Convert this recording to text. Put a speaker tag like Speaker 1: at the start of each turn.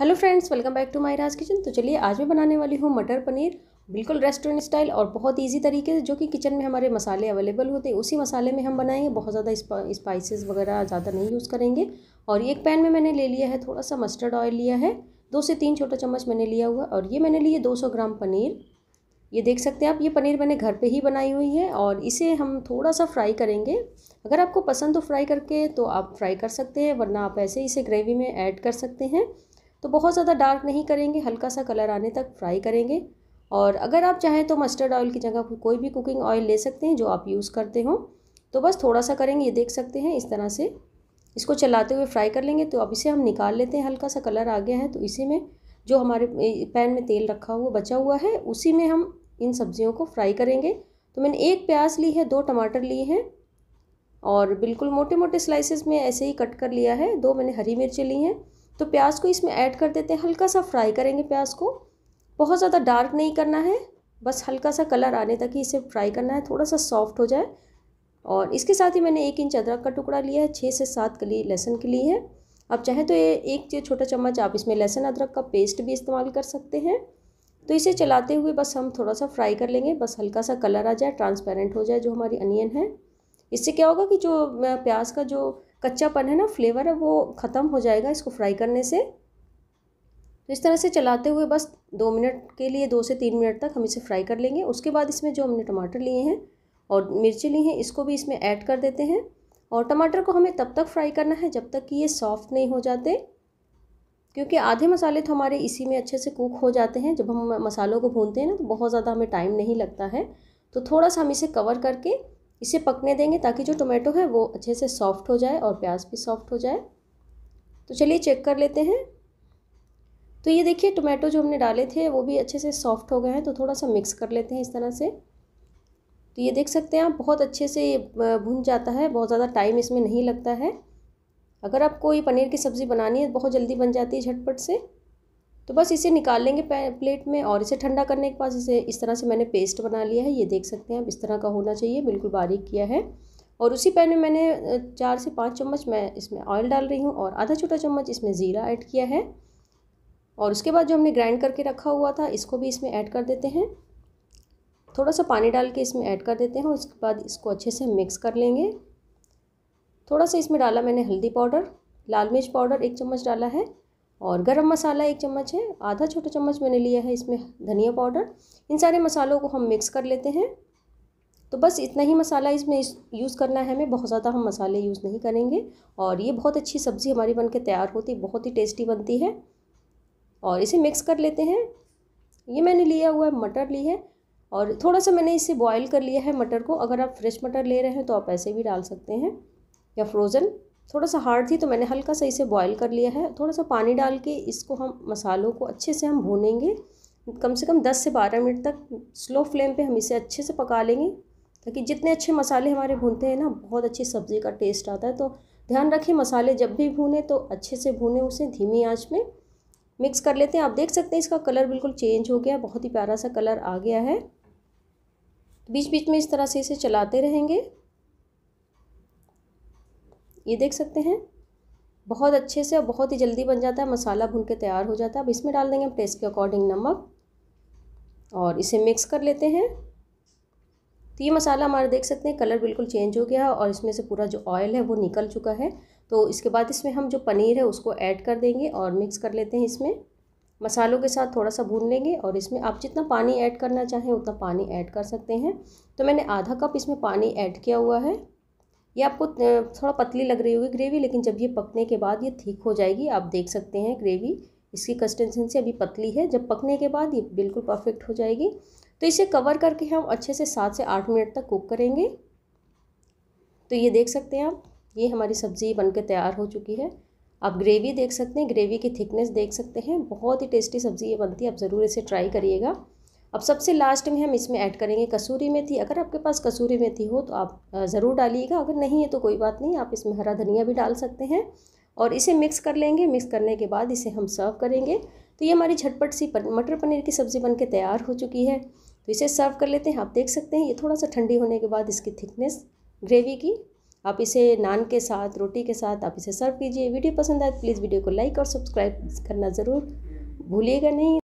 Speaker 1: hello friends welcome back to my Raj kitchen तो चलिए आज मैं बनाने वाली हूँ मटर पनीर बिल्कुल रेस्टोरेंट स्टाइल और बहुत इजी तरीके से जो कि किचन में हमारे मसाले अवेलेबल होते हैं उसी मसाले में हम बनाएंगे बहुत ज़्यादा स्पाइसेस वगैरह ज़्यादा नहीं यूज़ करेंगे और एक पैन में मैंने ले लिया है थोड़ा सा मस्टर्ड ऑयल लिया है दो से तीन छोटा चम्मच मैंने लिया हुआ और ये मैंने लिए दो ग्राम पनीर ये देख सकते हैं आप ये पनीर मैंने घर पे ही बनाई हुई है और इसे हम थोड़ा सा फ्राई करेंगे अगर आपको पसंद हो फ्राई करके तो आप फ्राई कर सकते हैं वरना आप ऐसे इसे ग्रेवी में ऐड कर सकते हैं तो बहुत ज़्यादा डार्क नहीं करेंगे हल्का सा कलर आने तक फ्राई करेंगे और अगर आप चाहें तो मस्टर्ड ऑयल की जगह कोई भी कुकिंग ऑयल ले सकते हैं जो आप यूज़ करते हो तो बस थोड़ा सा करेंगे ये देख सकते हैं इस तरह से इसको चलाते हुए फ्राई कर लेंगे तो अब इसे हम निकाल लेते हैं हल्का सा कलर आ गया है तो इसी में जो हमारे पैन में तेल रखा हुआ बचा हुआ है उसी में हम इन सब्जियों को फ्राई करेंगे तो मैंने एक प्याज ली है दो टमाटर लिए हैं और बिल्कुल मोटे मोटे स्लाइसेस में ऐसे ही कट कर लिया है दो मैंने हरी मिर्च ली हैं तो प्याज को इसमें ऐड कर देते हैं हल्का सा फ्राई करेंगे प्याज को बहुत ज़्यादा डार्क नहीं करना है बस हल्का सा कलर आने तक ही इसे फ्राई करना है थोड़ा सा सॉफ्ट हो जाए और इसके साथ ही मैंने एक इंच अदरक का टुकड़ा लिया है छः से सात कली लहसुन के लिए है आप चाहें तो ये एक छोटा चम्मच आप इसमें लहसुन अदरक का पेस्ट भी इस्तेमाल कर सकते हैं तो इसे चलाते हुए बस हम थोड़ा सा फ्राई कर लेंगे बस हल्का सा कलर आ जाए ट्रांसपेरेंट हो जाए जो हमारी अनियन है इससे क्या होगा कि जो प्याज का जो कच्चापन है ना फ्लेवर है वो ख़त्म हो जाएगा इसको फ्राई करने से तो इस तरह से चलाते हुए बस दो मिनट के लिए दो से तीन मिनट तक हम इसे फ्राई कर लेंगे उसके बाद इसमें जो हमने टमाटर लिए हैं और मिर्ची ली हैं इसको भी इसमें ऐड कर देते हैं और टमाटर को हमें तब तक फ्राई करना है जब तक कि ये सॉफ्ट नहीं हो जाते क्योंकि आधे मसाले तो हमारे इसी में अच्छे से कुक हो जाते हैं जब हम मसालों को भूनते हैं ना तो बहुत ज़्यादा हमें टाइम नहीं लगता है तो थोड़ा सा हम इसे कवर करके इसे पकने देंगे ताकि जो टोमेटो है वो अच्छे से सॉफ्ट हो जाए और प्याज भी सॉफ्ट हो जाए तो चलिए चेक कर लेते हैं तो ये देखिए टोमेटो जो हमने डाले थे वो भी अच्छे से सॉफ्ट हो गए हैं तो थोड़ा सा मिक्स कर लेते हैं इस तरह से तो ये देख सकते हैं आप बहुत अच्छे से ये भुन जाता है बहुत ज़्यादा टाइम इसमें नहीं लगता है अगर आप कोई पनीर की सब्ज़ी बनानी है बहुत जल्दी बन जाती है झटपट से तो बस इसे निकाल लेंगे प्लेट में और इसे ठंडा करने के बाद इसे इस तरह से मैंने पेस्ट बना लिया है ये देख सकते हैं अब इस तरह का होना चाहिए बिल्कुल बारीक किया है और उसी पैन में मैंने चार से पाँच चम्मच मैं इसमें ऑयल डाल रही हूँ और आधा छोटा चम्मच इसमें ज़ीरा ऐड किया है और उसके बाद जो हमने ग्राइंड करके रखा हुआ था इसको भी इसमें ऐड कर देते हैं थोड़ा सा पानी डाल के इसमें ऐड कर देते हैं उसके बाद इसको अच्छे से मिक्स कर लेंगे थोड़ा सा इसमें डाला मैंने हल्दी पाउडर लाल मिर्च पाउडर एक चम्मच डाला है और गरम मसाला एक चम्मच है आधा छोटा चम्मच मैंने लिया है इसमें धनिया पाउडर इन सारे मसालों को हम मिक्स कर लेते हैं तो बस इतना ही मसाला इसमें इस यूज़ करना है हमें बहुत ज़्यादा हम मसाले यूज़ नहीं करेंगे और ये बहुत अच्छी सब्ज़ी हमारी बन के तैयार होती बहुत ही टेस्टी बनती है और इसे मिक्स कर लेते हैं ये मैंने लिया हुआ है मटर ली है और थोड़ा सा मैंने इसे बॉईल कर लिया है मटर को अगर आप फ्रेश मटर ले रहे हैं तो आप ऐसे भी डाल सकते हैं या फ्रोज़न थोड़ा सा हार्ड थी तो मैंने हल्का सा इसे बॉईल कर लिया है थोड़ा सा पानी डाल के इसको हम मसालों को अच्छे से हम भूनेंगे कम से कम 10 से 12 मिनट तक स्लो फ्लेम पे हम इसे अच्छे से पका लेंगे ताकि जितने अच्छे मसाले हमारे भूनते हैं ना बहुत अच्छी सब्ज़ी का टेस्ट आता है तो ध्यान रखें मसाले जब भी भूने तो अच्छे से भूने उसे धीमी आँच में मिक्स कर लेते हैं आप देख सकते हैं इसका कलर बिल्कुल चेंज हो गया बहुत ही प्यारा सा कलर आ गया है बीच बीच में इस तरह से इसे चलाते रहेंगे ये देख सकते हैं बहुत अच्छे से और बहुत ही जल्दी बन जाता है मसाला भून के तैयार हो जाता है अब इसमें डाल देंगे हम टेस्ट के अकॉर्डिंग नमक और इसे मिक्स कर लेते हैं तो ये मसाला हमारा देख सकते हैं कलर बिल्कुल चेंज हो गया है और इसमें से पूरा जो ऑयल है वो निकल चुका है तो इसके बाद इसमें हम जो पनीर है उसको ऐड कर देंगे और मिक्स कर लेते हैं इसमें मसालों के साथ थोड़ा सा भून लेंगे और इसमें आप जितना पानी ऐड करना चाहें उतना पानी ऐड कर सकते हैं तो मैंने आधा कप इसमें पानी ऐड किया हुआ है ये आपको थोड़ा पतली लग रही होगी ग्रेवी लेकिन जब ये पकने के बाद ये ठीक हो जाएगी आप देख सकते हैं ग्रेवी इसकी कंसिस्टेंसी अभी पतली है जब पकने के बाद ये बिल्कुल परफेक्ट हो जाएगी तो इसे कवर करके हम अच्छे से सात से आठ मिनट तक कुक करेंगे तो ये देख सकते हैं आप ये हमारी सब्ज़ी के तैयार हो चुकी है आप ग्रेवी देख सकते हैं ग्रेवी की थिकनेस देख सकते हैं बहुत ही टेस्टी सब्ज़ी ये बनती है आप ज़रूर इसे ट्राई करिएगा अब सबसे लास्ट में हम इसमें ऐड करेंगे कसूरी मेथी अगर आपके पास कसूरी मेथी हो तो आप ज़रूर डालिएगा अगर नहीं है तो कोई बात नहीं आप इसमें हरा धनिया भी डाल सकते हैं और इसे मिक्स कर लेंगे मिक्स करने के बाद इसे हम सर्व करेंगे तो ये हमारी झटपट सी पन, मटर पनीर की सब्ज़ी बनके तैयार हो चुकी है तो इसे सर्व कर लेते हैं आप देख सकते हैं ये थोड़ा सा ठंडी होने के बाद इसकी थिकनेस ग्रेवी की आप इसे नान के साथ रोटी के साथ आप इसे सर्व कीजिए वीडियो पसंद आए तो प्लीज़ वीडियो को लाइक और सब्सक्राइब करना ज़रूर भूलिएगा नहीं